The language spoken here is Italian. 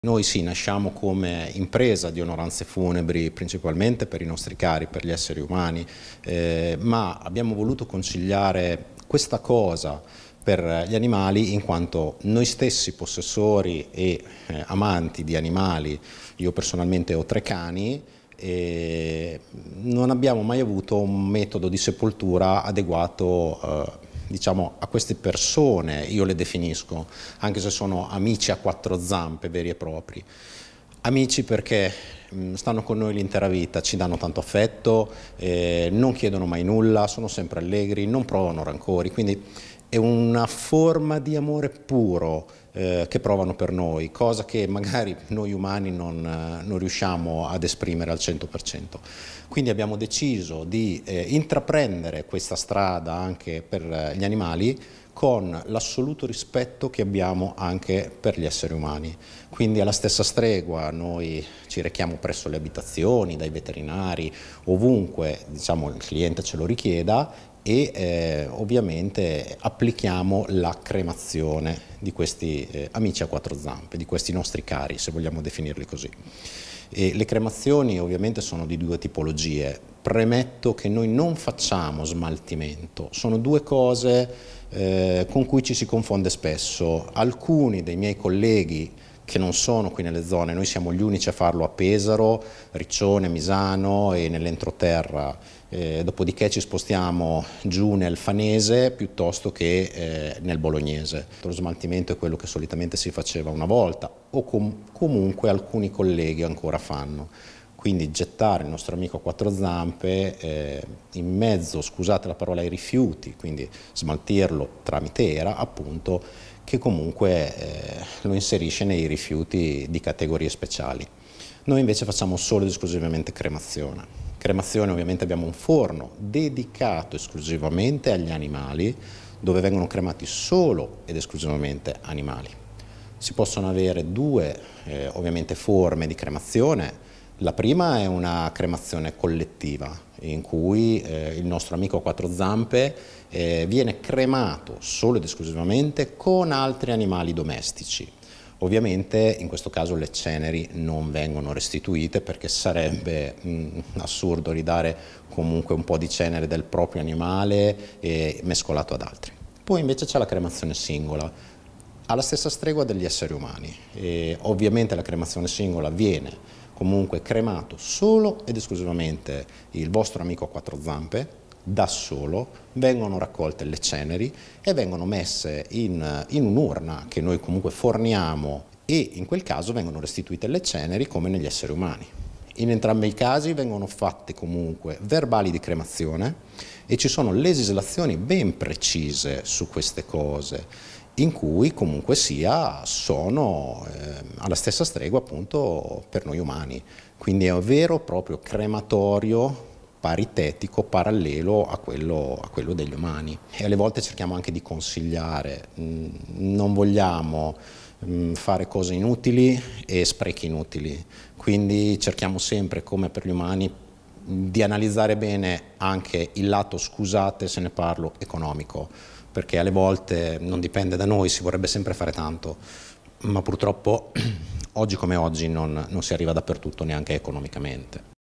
Noi sì, nasciamo come impresa di onoranze funebri principalmente per i nostri cari, per gli esseri umani, eh, ma abbiamo voluto conciliare questa cosa per gli animali in quanto noi stessi possessori e eh, amanti di animali, io personalmente ho tre cani, non abbiamo mai avuto un metodo di sepoltura adeguato eh, diciamo, a queste persone io le definisco, anche se sono amici a quattro zampe veri e propri. Amici perché mm, stanno con noi l'intera vita, ci danno tanto affetto, eh, non chiedono mai nulla, sono sempre allegri, non provano rancori, quindi è una forma di amore puro eh, che provano per noi, cosa che magari noi umani non, eh, non, riusciamo ad esprimere al 100%. Quindi abbiamo deciso di eh, intraprendere questa strada anche per eh, gli animali con l'assoluto rispetto che abbiamo anche per gli esseri umani. Quindi alla stessa stregua noi ci rechiamo presso le abitazioni, dai veterinari, ovunque diciamo, il cliente ce lo richieda e eh, ovviamente applichiamo la cremazione di questi eh, amici a quattro zampe, di questi nostri cari, se vogliamo definirli così. E le cremazioni ovviamente sono di due tipologie. Premetto che noi non facciamo smaltimento, sono due cose eh, con cui ci si confonde spesso. Alcuni dei miei colleghi che non sono qui nelle zone, noi siamo gli unici a farlo a Pesaro, Riccione, Misano e nell'entroterra. Eh, dopodiché ci spostiamo giù nel fanese piuttosto che eh, nel bolognese. Lo smaltimento è quello che solitamente si faceva una volta o com comunque alcuni colleghi ancora fanno. Quindi gettare il nostro amico a quattro zampe eh, in mezzo, scusate la parola, ai rifiuti, quindi smaltirlo tramite era, appunto che comunque eh, lo inserisce nei rifiuti di categorie speciali. Noi invece facciamo solo ed esclusivamente cremazione. Cremazione ovviamente abbiamo un forno dedicato esclusivamente agli animali, dove vengono cremati solo ed esclusivamente animali. Si possono avere due eh, ovviamente forme di cremazione, la prima è una cremazione collettiva in cui eh, il nostro amico a quattro zampe eh, viene cremato solo ed esclusivamente con altri animali domestici. Ovviamente in questo caso le ceneri non vengono restituite perché sarebbe mh, mm, assurdo ridare comunque un po' di cenere del proprio animale eh, mescolato ad altri. Poi invece c'è la cremazione singola, alla stessa stregua degli esseri umani. E ovviamente la cremazione singola viene comunque cremato solo ed esclusivamente il vostro amico a quattro zampe, da solo, vengono raccolte le ceneri e vengono messe in, in un'urna che noi comunque forniamo e in quel caso vengono restituite le ceneri come negli esseri umani. In entrambi i casi vengono fatte comunque verbali di cremazione e ci sono legislazioni ben precise su queste cose in cui comunque sia sono eh, alla stessa stregua appunto per noi umani. Quindi è un vero e proprio crematorio paritetico, parallelo a quello, a quello, degli umani. E alle volte cerchiamo anche di consigliare, mm, non vogliamo mm, fare cose inutili e sprechi inutili, quindi cerchiamo sempre, come per gli umani, di analizzare bene anche il lato, scusate se ne parlo, economico perché alle volte non dipende da noi, si vorrebbe sempre fare tanto, ma purtroppo oggi come oggi non, non si arriva dappertutto neanche economicamente.